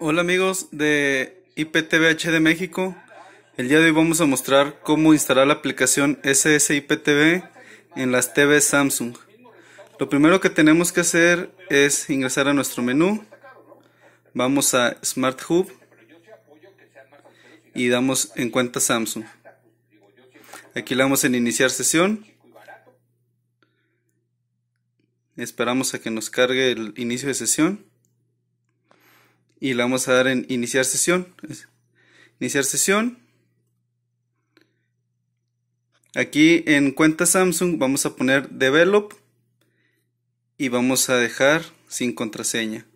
Hola amigos de IPTVH de México. El día de hoy vamos a mostrar cómo instalar la aplicación SSIPTV en las TV Samsung. Lo primero que tenemos que hacer es ingresar a nuestro menú. Vamos a Smart Hub y damos en cuenta Samsung. Aquí le damos en iniciar sesión. Esperamos a que nos cargue el inicio de sesión y le vamos a dar en iniciar sesión. Iniciar sesión. Aquí en cuenta Samsung vamos a poner develop y vamos a dejar sin contraseña.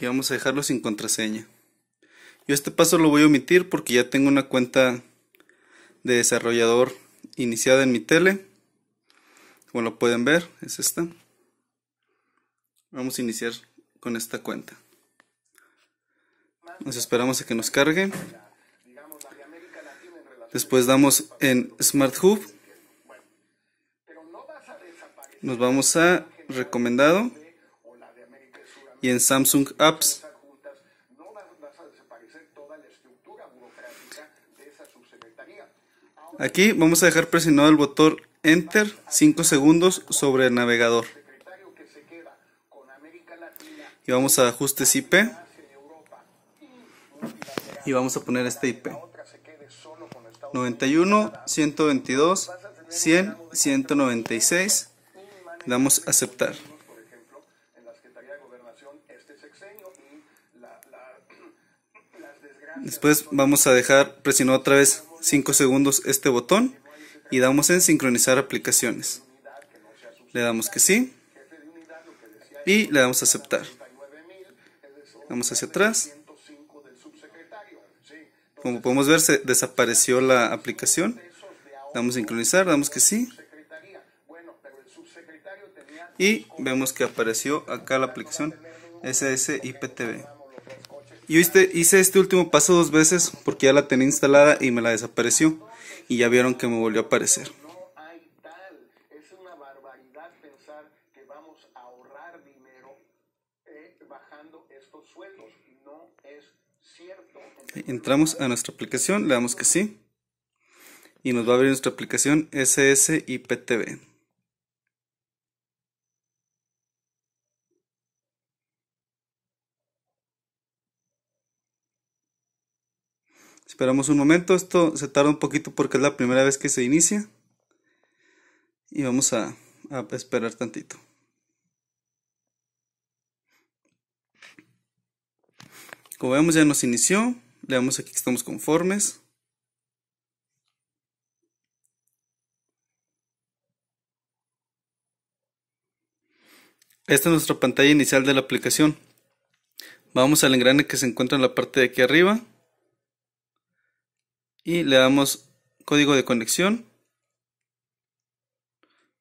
Y vamos a dejarlo sin contraseña. Yo este paso lo voy a omitir porque ya tengo una cuenta de desarrollador iniciada en mi tele. Como lo pueden ver, es esta. Vamos a iniciar con esta cuenta. Nos esperamos a que nos cargue. Después damos en Smart Hub. Nos vamos a recomendado y en Samsung Apps. Aquí vamos a dejar presionado el botón Enter 5 segundos sobre el navegador. Y vamos a ajustes IP. Y vamos a poner este IP. 91, 122, 100, 196, damos aceptar. Después vamos a dejar presionado otra vez 5 segundos este botón y damos en sincronizar aplicaciones. Le damos que sí y le damos a aceptar. Vamos hacia atrás. Como podemos ver, se desapareció la aplicación. Damos a sincronizar, damos que sí. Y vemos que apareció acá la aplicación SSIPTV. Yo hice este último paso dos veces porque ya la tenía instalada y me la desapareció. Y ya vieron que me volvió a aparecer. Entramos a nuestra aplicación, le damos que sí. Y nos va a abrir nuestra aplicación SSIPTV. Esperamos un momento, esto se tarda un poquito porque es la primera vez que se inicia. Y vamos a, esperar tantito. Como vemos ya nos inició, le damos aquí que estamos conformes. Esta es nuestra pantalla inicial de la aplicación. Vamos al engrane que se encuentra en la parte de aquí arriba y le damos código de conexión,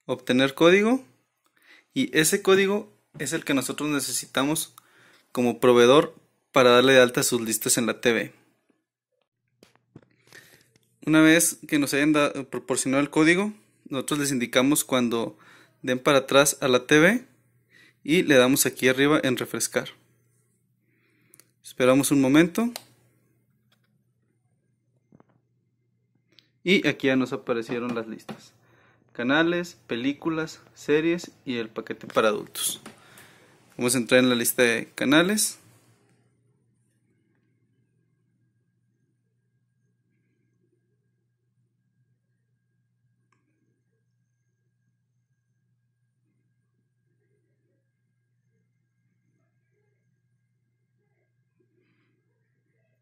obtener código y ese código es el que nosotros necesitamos como proveedor para darle de alta sus listas en la TV. Una vez que nos hayan proporcionado el código, nosotros les indicamos cuando den para atrás a la TV y le damos aquí arriba en refrescar. Esperamos un momento. Y aquí ya nos aparecieron las listas. Canales, películas, series y el paquete para adultos. Vamos a entrar en la lista de canales.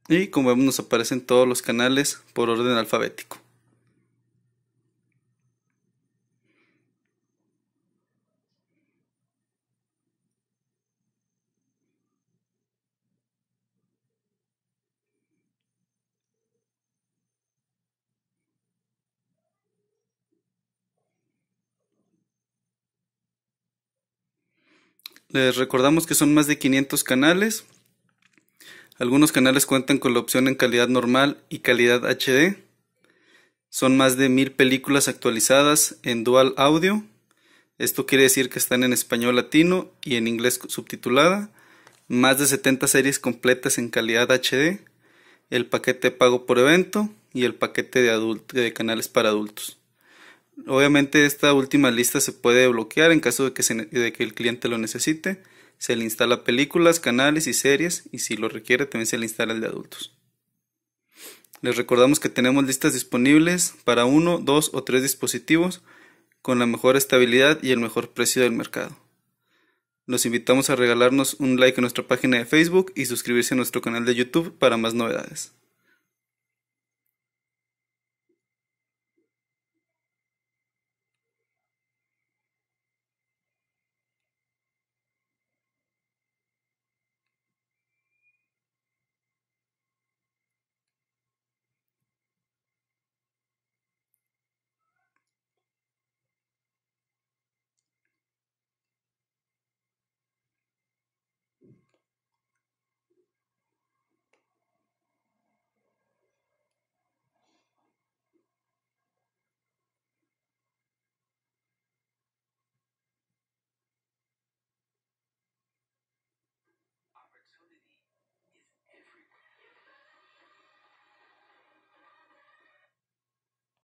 Y como vemos nos aparecen todos los canales por orden alfabético. Les recordamos que son más de 500 canales. Algunos canales cuentan con la opción en calidad normal y calidad HD. Son más de 1000 películas actualizadas en dual audio. Esto quiere decir que están en español latino y en inglés subtitulada. Más de 70 series completas en calidad HD. El paquete de pago por evento y el paquete de canales para adultos. Obviamente esta última lista se puede bloquear en caso de que, el cliente lo necesite. Se le instala películas, canales y series y si lo requiere también se le instala el de adultos. Les recordamos que tenemos listas disponibles para uno, dos o tres dispositivos con la mejor estabilidad y el mejor precio del mercado. Los invitamos a regalarnos un like en nuestra página de Facebook y suscribirse a nuestro canal de YouTube para más novedades.